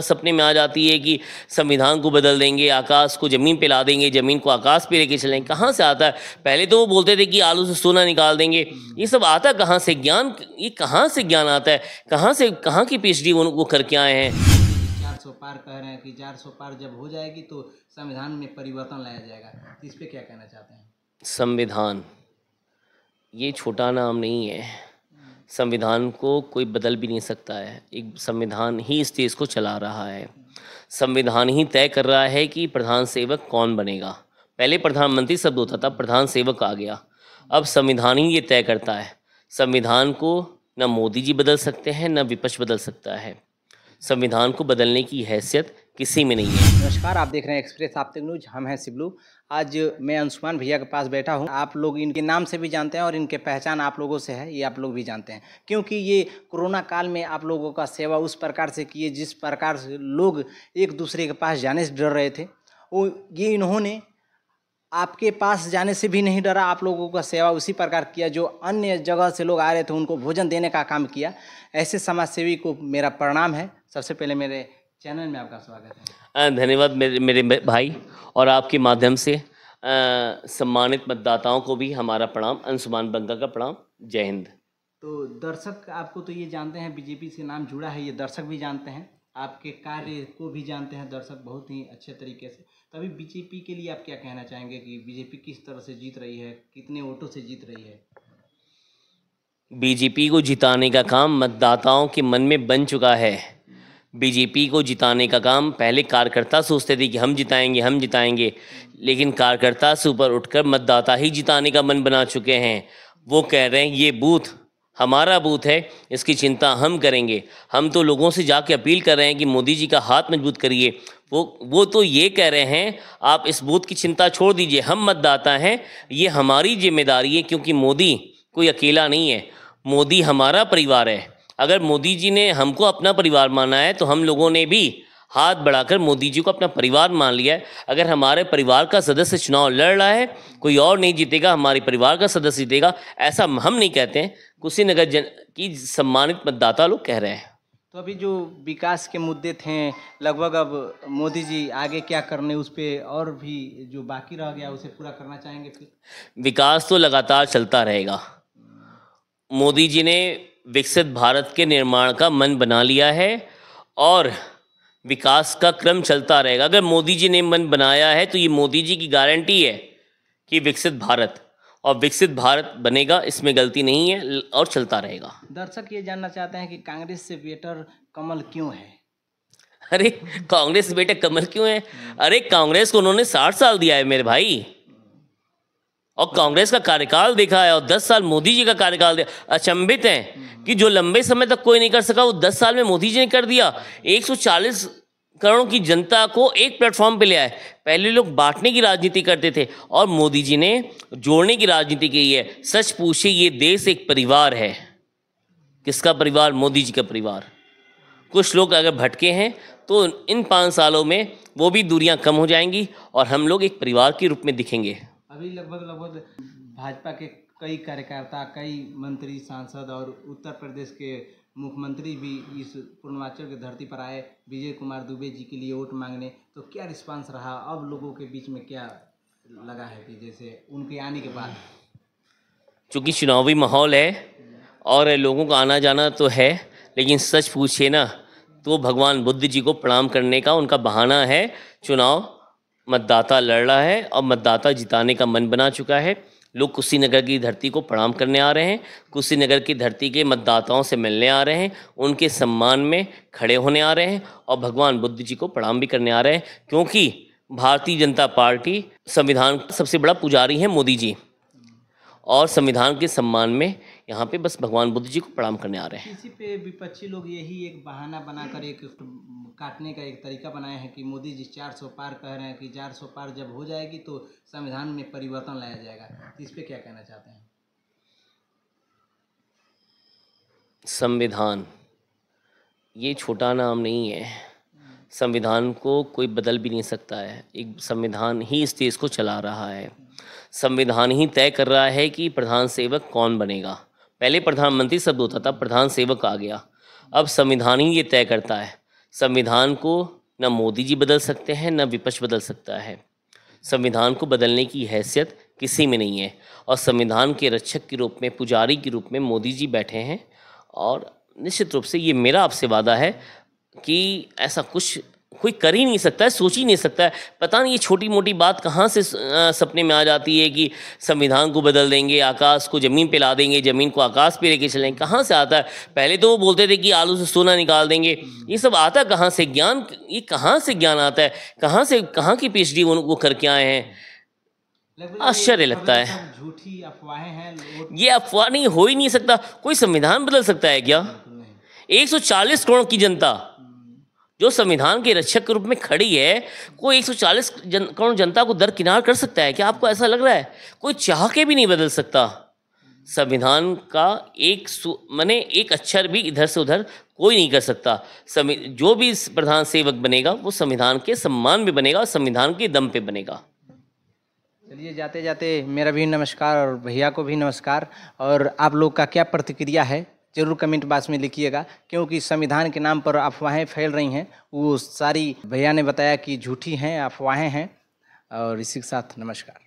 सपने में आ जाती है कि संविधान को बदल देंगे आकाश को ज़मीन पे ला देंगे ज़मीन को आकाश पे लेके चलेंगे कहाँ से आता है पहले तो वो बोलते थे कि आलू से सोना निकाल देंगे हम्म। ये सब आता कहाँ से ज्ञान ये कहाँ से ज्ञान आता है कहाँ से कहाँ की पी वो, वो करके आए हैं चार सौ पार कह रहे हैं कि चार सौ पार जब हो जाएगी तो संविधान में परिवर्तन लाया जाएगा इस पर क्या कहना चाहते हैं संविधान ये छोटा नाम नहीं है संविधान को कोई बदल भी नहीं सकता है एक संविधान ही इस देश को चला रहा है संविधान ही तय कर रहा है कि प्रधान सेवक कौन बनेगा पहले प्रधानमंत्री शब्द होता था प्रधान सेवक आ गया अब संविधान ही ये तय करता है संविधान को न मोदी जी बदल सकते हैं न विपक्ष बदल सकता है संविधान को बदलने की हैसियत किसी में नहीं है नमस्कार आप देख रहे हैं एक्सप्रेस आप तक न्यूज हम हैं सिबलू आज मैं अंशुमान भैया के पास बैठा हूं आप लोग इनके नाम से भी जानते हैं और इनके पहचान आप लोगों से है ये आप लोग भी जानते हैं क्योंकि ये कोरोना काल में आप लोगों का सेवा उस प्रकार से किए जिस प्रकार से लोग एक दूसरे के पास जाने से डर रहे थे वो ये इन्होंने आपके पास जाने से भी नहीं डरा आप लोगों का सेवा उसी प्रकार किया जो अन्य जगह से लोग आ रहे थे उनको भोजन देने का काम किया ऐसे समाज सेवी को मेरा प्रणाम है सबसे पहले मेरे चैनल में आपका स्वागत है धन्यवाद मेरे मेरे भाई और आपके माध्यम से सम्मानित मतदाताओं को भी हमारा प्रणाम अंशुमान बंगा का प्रणाम जय हिंद तो दर्शक आपको तो ये जानते हैं बीजेपी से नाम जुड़ा है ये दर्शक भी जानते हैं आपके कार्य को भी जानते हैं दर्शक बहुत ही अच्छे तरीके से तो अभी बीजेपी के लिए आप क्या कहना चाहेंगे कि बीजेपी किस तरह से जीत रही है कितने वोटों से जीत रही है बीजेपी को जिताने का काम मतदाताओं के मन में बन चुका है बीजेपी को जिताने का काम पहले कार्यकर्ता सोचते थे कि हम जिताएंगे हम जिताएंगे लेकिन कार्यकर्ता से ऊपर उठकर मतदाता ही जिताने का मन बना चुके हैं वो कह रहे हैं ये बूथ हमारा बूथ है इसकी चिंता हम करेंगे हम तो लोगों से जाके अपील कर रहे हैं कि मोदी जी का हाथ मजबूत करिए वो वो तो ये कह रहे हैं आप इस बूथ की चिंता छोड़ दीजिए हम मतदाता हैं ये हमारी जिम्मेदारी है क्योंकि मोदी कोई अकेला नहीं है मोदी हमारा परिवार है अगर मोदी जी ने हमको अपना परिवार माना है तो हम लोगों ने भी हाथ बढ़ाकर मोदी जी को अपना परिवार मान लिया है अगर हमारे परिवार का सदस्य चुनाव लड़ रहा है कोई और नहीं जीतेगा हमारे परिवार का सदस्य जीतेगा ऐसा हम नहीं कहते हैं कुशीनगर जन की सम्मानित मतदाता लोग कह रहे हैं तो अभी जो विकास के मुद्दे थे लगभग अब मोदी जी आगे क्या करने उस पर और भी जो बाकी रह गया उसे पूरा करना चाहेंगे फिर विकास तो लगातार चलता रहेगा मोदी जी ने विकसित भारत के निर्माण का मन बना लिया है और विकास का क्रम चलता रहेगा अगर मोदी जी ने मन बनाया है तो ये मोदी जी की गारंटी है कि विकसित भारत और विकसित भारत बनेगा इसमें गलती नहीं है और चलता रहेगा दर्शक ये जानना चाहते हैं कि कांग्रेस से बेटर कमल क्यों है अरे कांग्रेस से बेटर कमल क्यों है अरे कांग्रेस को उन्होंने साठ साल दिया है मेरे भाई और कांग्रेस का कार्यकाल देखा है और दस साल मोदी जी का कार्यकाल देखा अचंभित हैं हम्म। कि जो लंबे समय तक कोई नहीं कर सका वो दस साल में मोदी जी ने कर दिया 140 करोड़ की जनता को एक प्लेटफॉर्म पे ले आए पहले लोग बांटने की राजनीति करते थे और मोदी जी ने जोड़ने की राजनीति की है सच पूछे ये देश एक परिवार है किसका परिवार मोदी जी का परिवार कुछ लोग अगर भटके हैं तो इन पाँच सालों में वो भी दूरियां कम हो जाएंगी और हम लोग एक परिवार के रूप में दिखेंगे अभी लगभग लगभग भाजपा के कई कार्यकर्ता कई मंत्री सांसद और उत्तर प्रदेश के मुख्यमंत्री भी इस पूर्णवाचल की धरती पर आए विजय कुमार दुबे जी के लिए वोट मांगने तो क्या रिस्पांस रहा अब लोगों के बीच में क्या लगा है कि जैसे उनके आने के बाद चूँकि चुनावी माहौल है और लोगों का आना जाना तो है लेकिन सच पूछे ना तो भगवान बुद्ध जी को प्रणाम करने का उनका बहाना है चुनाव मतदाता लड़ रहा है और मतदाता जिताने का मन बना चुका है लोग कुशीनगर की धरती को प्रणाम करने आ रहे हैं कुशीनगर की धरती के मतदाताओं से मिलने आ रहे हैं उनके सम्मान में खड़े होने आ रहे हैं और भगवान बुद्ध जी को प्रणाम भी करने आ रहे हैं क्योंकि भारतीय जनता पार्टी संविधान का सबसे बड़ा पुजारी है मोदी जी और संविधान के सम्मान में यहाँ पे बस भगवान बुद्ध जी को प्रणाम करने आ रहे हैं इसी पे विपक्षी लोग यही एक बहाना बनाकर एक काटने का एक तरीका बनाया है कि मोदी जी चार सौ पार कह रहे हैं कि चार सौ पार जब हो जाएगी तो संविधान में परिवर्तन लाया जाएगा तो इस पर क्या कहना चाहते हैं संविधान ये छोटा नाम नहीं है संविधान को कोई बदल भी नहीं सकता है एक संविधान ही इस देश को चला रहा है संविधान ही तय कर रहा है कि प्रधान सेवक कौन बनेगा पहले प्रधानमंत्री शब्द होता था प्रधान सेवक आ गया अब संविधान ही ये तय करता है संविधान को न मोदी जी बदल सकते हैं न विपक्ष बदल सकता है संविधान को बदलने की हैसियत किसी में नहीं है और संविधान के रक्षक के रूप में पुजारी के रूप में मोदी जी बैठे हैं और निश्चित रूप से ये मेरा आपसे वादा है कि ऐसा कुछ कोई कर ही नहीं सकता है सोच ही नहीं सकता है पता नहीं ये छोटी मोटी बात कहाँ से सपने में आ जाती है कि संविधान को बदल देंगे आकाश को ज़मीन पे ला देंगे ज़मीन को आकाश पे लेके चलेंगे कहाँ से आता है पहले तो वो बोलते थे कि आलू से सोना निकाल देंगे ये सब आता कहाँ से ज्ञान ये कहाँ से ज्ञान आता है कहाँ से कहाँ की पी वो करके आए हैं आश्चर्य लगता है झूठी अफवाहें हैं ये अफवाह नहीं हो ही नहीं सकता कोई संविधान बदल सकता है क्या 140 करोड़ की जनता जो संविधान के रक्षक के रूप में खड़ी है कोई 140 जन, करोड़ जनता को दरकिनार कर सकता है क्या आपको ऐसा लग रहा है कोई चाह के भी नहीं बदल सकता संविधान का एक मैंने एक अक्षर भी इधर से उधर कोई नहीं कर सकता जो भी प्रधान सेवक बनेगा वो संविधान के सम्मान में बनेगा और संविधान के दम पे बनेगा चलिए जाते जाते मेरा भी नमस्कार और भैया को भी नमस्कार और आप लोग का क्या प्रतिक्रिया है जरूर कमेंट बॉक्स में लिखिएगा क्योंकि संविधान के नाम पर अफवाहें फैल रही हैं वो सारी भैया ने बताया कि झूठी हैं अफवाहें हैं और इसी के साथ नमस्कार